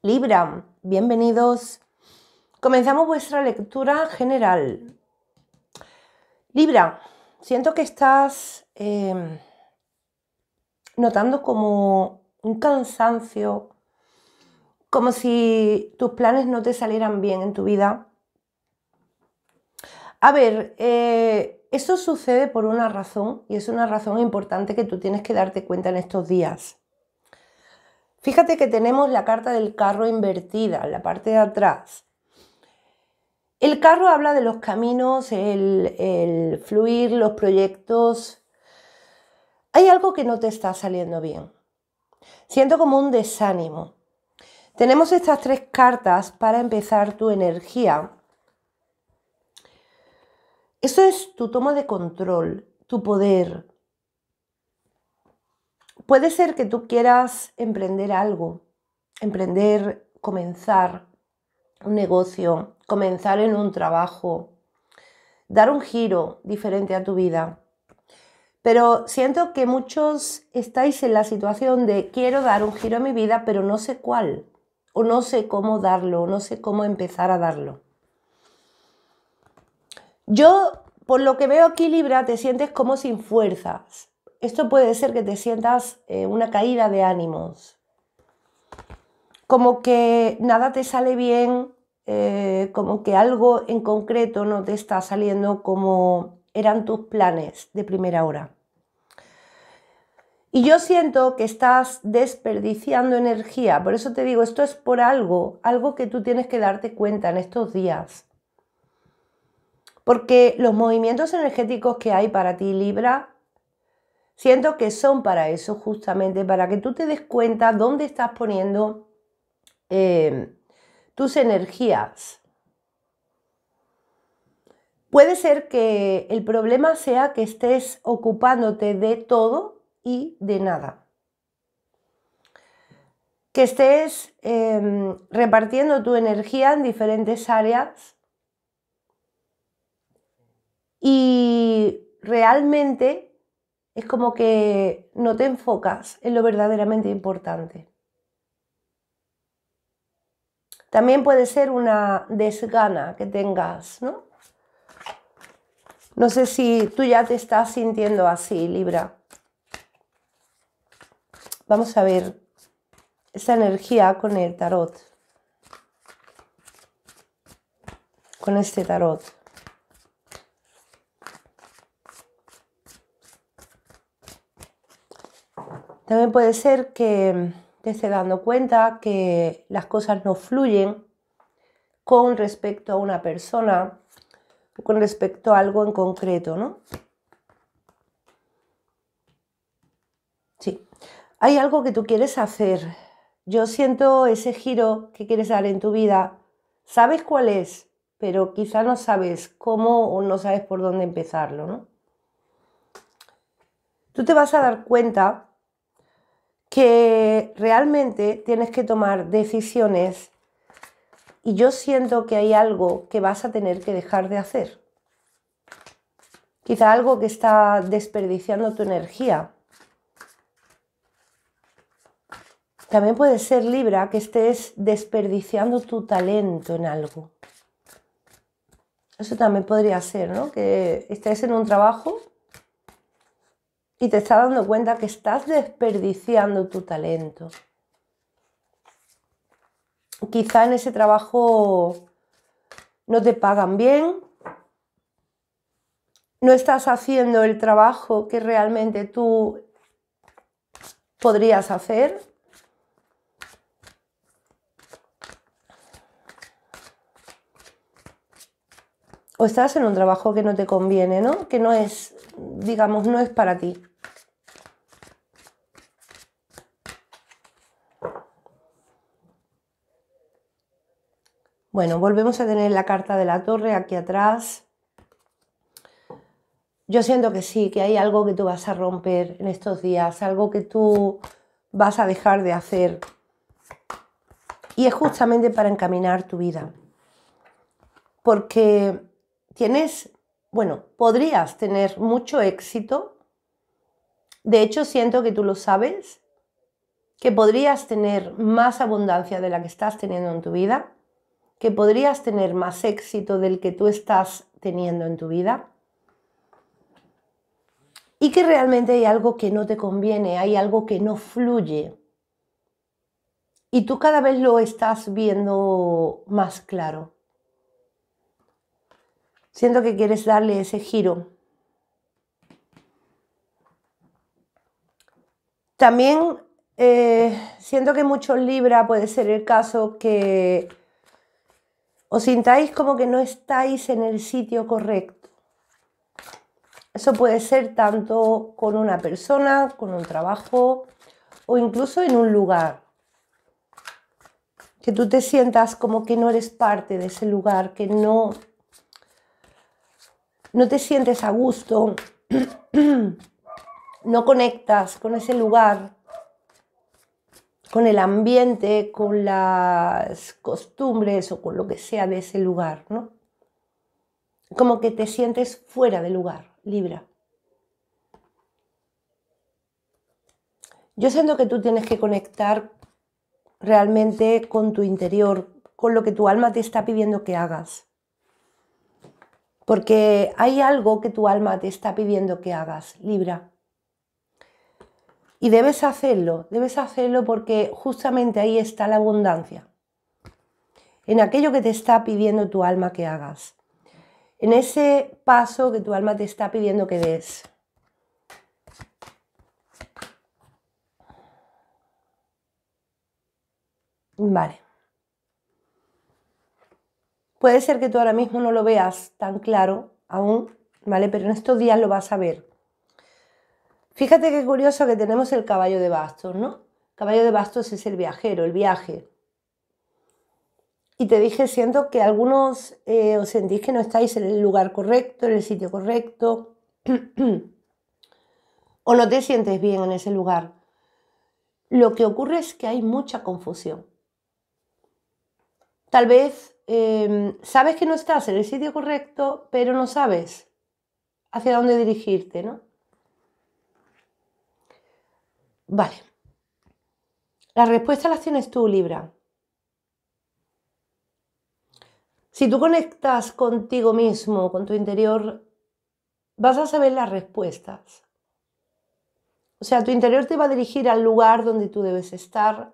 Libra, bienvenidos. Comenzamos vuestra lectura general. Libra, siento que estás em, notando como un cansancio, como si tus planes no te salieran bien en tu vida. A ver, eh, eso sucede por una razón y es una razón importante que tú tienes que darte cuenta en estos días. Fíjate que tenemos la carta del carro invertida, la parte de atrás. El carro habla de los caminos, el, el fluir, los proyectos. Hay algo que no te está saliendo bien. Siento como un desánimo. Tenemos estas tres cartas para empezar tu energía. Eso es tu toma de control, tu poder, Puede ser que tú quieras emprender algo, emprender, comenzar un negocio, comenzar en un trabajo, dar un giro diferente a tu vida. Pero siento que muchos estáis en la situación de quiero dar un giro a mi vida, pero no sé cuál, o no sé cómo darlo, o no sé cómo empezar a darlo. Yo, por lo que veo aquí, Libra, te sientes como sin fuerzas, esto puede ser que te sientas eh, una caída de ánimos, como que nada te sale bien, eh, como que algo en concreto no te está saliendo como eran tus planes de primera hora. Y yo siento que estás desperdiciando energía, por eso te digo, esto es por algo, algo que tú tienes que darte cuenta en estos días. Porque los movimientos energéticos que hay para ti, Libra, Siento que son para eso justamente, para que tú te des cuenta dónde estás poniendo eh, tus energías. Puede ser que el problema sea que estés ocupándote de todo y de nada. Que estés em, repartiendo tu energía en diferentes áreas y realmente es como que no te enfocas en lo verdaderamente importante. También puede ser una desgana que tengas, ¿no? No sé si tú ya te estás sintiendo así, Libra. Vamos a ver esa energía con el tarot. Con este tarot. También puede ser que te estés dando cuenta que las cosas no fluyen con respecto a una persona o con respecto a algo en concreto, ¿no? Sí, hay algo que tú quieres hacer. Yo siento ese giro que quieres dar en tu vida. Sabes cuál es, pero quizá no sabes cómo o no sabes por dónde empezarlo, ¿no? Tú te vas a dar cuenta que realmente tienes que tomar decisiones y yo siento que hay algo que vas a tener que dejar de hacer. Quizá algo que está desperdiciando tu energía. También puede ser Libra que estés desperdiciando tu talento en algo. Eso también podría ser, ¿no? Que estés en un trabajo y te estás dando cuenta que estás desperdiciando tu talento. Quizá en ese trabajo no te pagan bien, no estás haciendo el trabajo que realmente tú podrías hacer. O estás en un trabajo que no te conviene, ¿no? Que no es, digamos, no es para ti. Bueno, volvemos a tener la carta de la torre aquí atrás. Yo siento que sí, que hay algo que tú vas a romper en estos días, algo que tú vas a dejar de hacer. Y es justamente para encaminar tu vida. Porque tienes, bueno, podrías tener mucho éxito. De hecho, siento que tú lo sabes, que podrías tener más abundancia de la que estás teniendo en tu vida que podrías tener más éxito del que tú estás teniendo en tu vida? Y que realmente hay algo que no te conviene, hay algo que no fluye. Y tú cada vez lo estás viendo más claro. Siento que quieres darle ese giro. También eh, siento que muchos Libra puede ser el caso que os sintáis como que no estáis en el sitio correcto. Eso puede ser tanto con una persona, con un trabajo o incluso en un lugar. Que tú te sientas como que no eres parte de ese lugar, que no, no te sientes a gusto, no conectas con ese lugar con el ambiente, con las costumbres o con lo que sea de ese lugar, ¿no? Como que te sientes fuera de lugar, Libra. Yo siento que tú tienes que conectar realmente con tu interior, con lo que tu alma te está pidiendo que hagas. Porque hay algo que tu alma te está pidiendo que hagas, Libra. Y debes hacerlo, debes hacerlo porque justamente ahí está la abundancia, en aquello que te está pidiendo tu alma que hagas, en ese paso que tu alma te está pidiendo que des. Vale. Puede ser que tú ahora mismo no lo veas tan claro aún, ¿vale? Pero en estos días lo vas a ver. Fíjate qué curioso que tenemos el caballo de bastos, ¿no? Caballo de bastos es el viajero, el viaje. Y te dije, siento que algunos eh, os sentís que no estáis en el lugar correcto, en el sitio correcto, o no te sientes bien en ese lugar. Lo que ocurre es que hay mucha confusión. Tal vez em, sabes que no estás en el sitio correcto, pero no sabes hacia dónde dirigirte, ¿no? Vale. La respuesta la tienes tú, Libra. Si tú conectas contigo mismo, con tu interior, vas a saber las respuestas. O sea, tu interior te va a dirigir al lugar donde tú debes estar,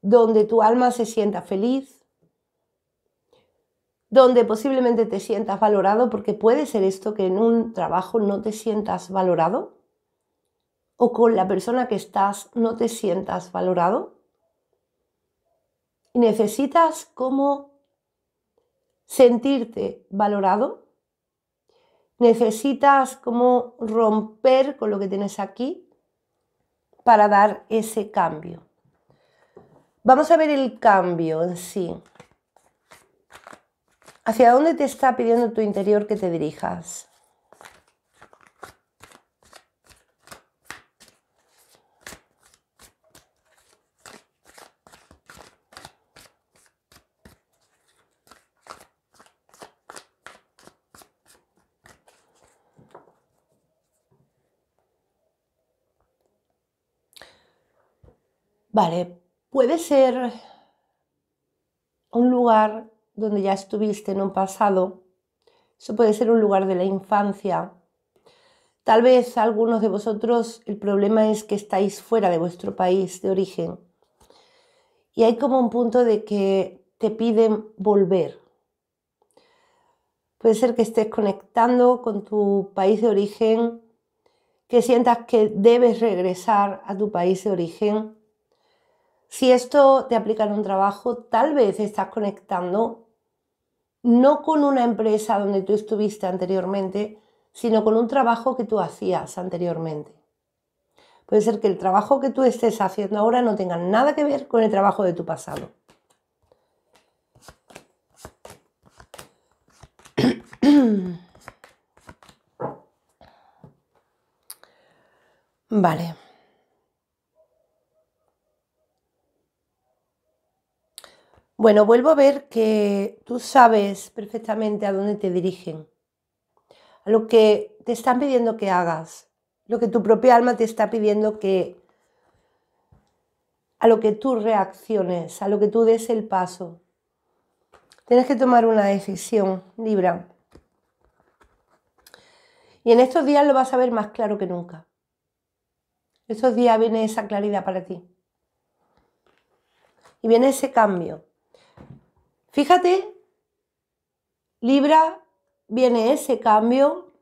donde tu alma se sienta feliz, donde posiblemente te sientas valorado, porque puede ser esto que en un trabajo no te sientas valorado o con la persona que estás no te sientas valorado. necesitas cómo sentirte valorado. Necesitas cómo romper con lo que tienes aquí para dar ese cambio. Vamos a ver el cambio en sí. ¿Hacia dónde te está pidiendo tu interior que te dirijas? Vale, puede ser un lugar donde ya estuviste en un pasado, eso puede ser un lugar de la infancia. Tal vez algunos de vosotros el problema es que estáis fuera de vuestro país de origen y hay como un punto de que te piden volver. Puede ser que estés conectando con tu país de origen, que sientas que debes regresar a tu país de origen si esto te aplica en un trabajo, tal vez estás conectando no con una empresa donde tú estuviste anteriormente, sino con un trabajo que tú hacías anteriormente. Puede ser que el trabajo que tú estés haciendo ahora no tenga nada que ver con el trabajo de tu pasado. Vale. Bueno, vuelvo a ver que tú sabes perfectamente a dónde te dirigen, a lo que te están pidiendo que hagas, lo que tu propia alma te está pidiendo que, a lo que tú reacciones, a lo que tú des el paso. Tienes que tomar una decisión, Libra. Y en estos días lo vas a ver más claro que nunca. Estos días viene esa claridad para ti. Y viene ese cambio Fíjate, Libra, viene ese cambio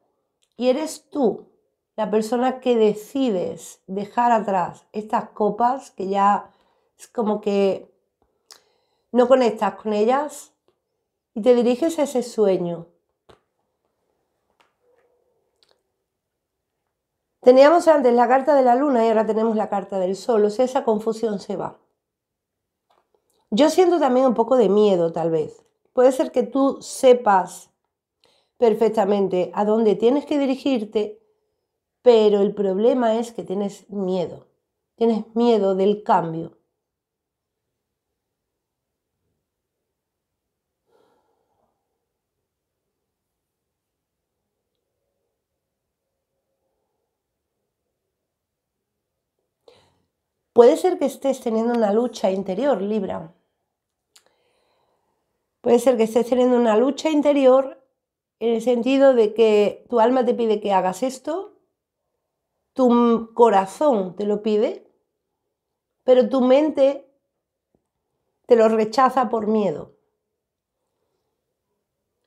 y eres tú la persona que decides dejar atrás estas copas que ya es como que no conectas con ellas y te diriges a ese sueño. Teníamos antes la carta de la luna y ahora tenemos la carta del sol, o sea, esa confusión se va. Yo siento también un poco de miedo, tal vez. Puede ser que tú sepas perfectamente a dónde tienes que dirigirte, pero el problema es que tienes miedo. Tienes miedo del cambio. Puede ser que estés teniendo una lucha interior, Libra. Puede ser que estés teniendo una lucha interior en el sentido de que tu alma te pide que hagas esto, tu corazón te lo pide, pero tu mente te lo rechaza por miedo.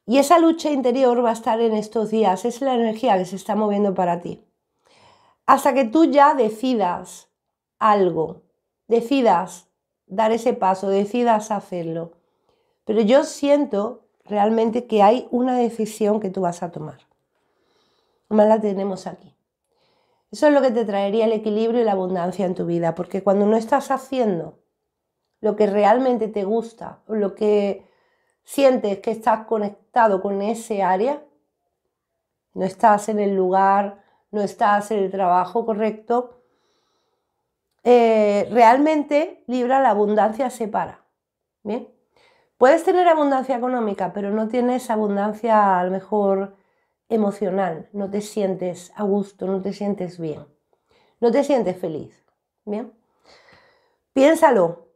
Y esa lucha interior va a estar en estos días, es la energía que se está moviendo para ti. Hasta que tú ya decidas algo, decidas dar ese paso, decidas hacerlo pero yo siento realmente que hay una decisión que tú vas a tomar. Más la tenemos aquí. Eso es lo que te traería el equilibrio y la abundancia en tu vida, porque cuando no estás haciendo lo que realmente te gusta, o lo que sientes que estás conectado con ese área, no estás en el lugar, no estás en el trabajo correcto, eh, realmente Libra la abundancia para. ¿Bien? Puedes tener abundancia económica, pero no tienes abundancia a lo mejor emocional, no te sientes a gusto, no te sientes bien, no te sientes feliz. Bien, piénsalo,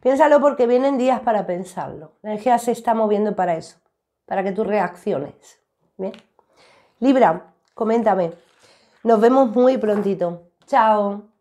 piénsalo porque vienen días para pensarlo. La energía se está moviendo para eso, para que tú reacciones. Bien, Libra, coméntame. Nos vemos muy prontito. Chao.